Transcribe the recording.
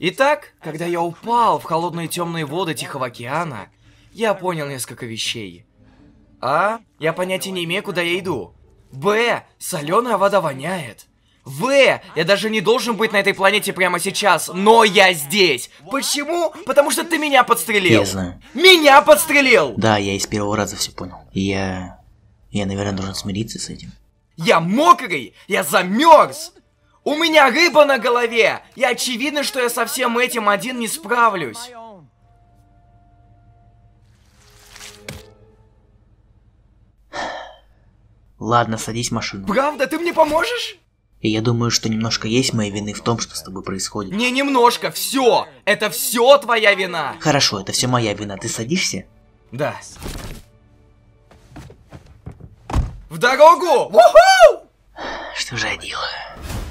Итак, когда я упал в холодные темные воды Тихого океана, я понял несколько вещей. А. Я понятия не имею, куда я иду. Б. Соленая вода воняет. В. Я даже не должен быть на этой планете прямо сейчас, но я здесь. Почему? Потому что ты меня подстрелил. Я знаю. Меня подстрелил! Да, я из первого раза все понял. Я... Я, наверное, должен смириться с этим. Я мокрый! Я замерз! У меня рыба на голове! И очевидно, что я со всем этим один не справлюсь. Ладно, садись в машину. Правда? Ты мне поможешь? И я думаю, что немножко есть моей вины в том, что с тобой происходит. Не немножко, все! Это все твоя вина! Хорошо, это все моя вина. Ты садишься? Да. В дорогу! Что же я делаю?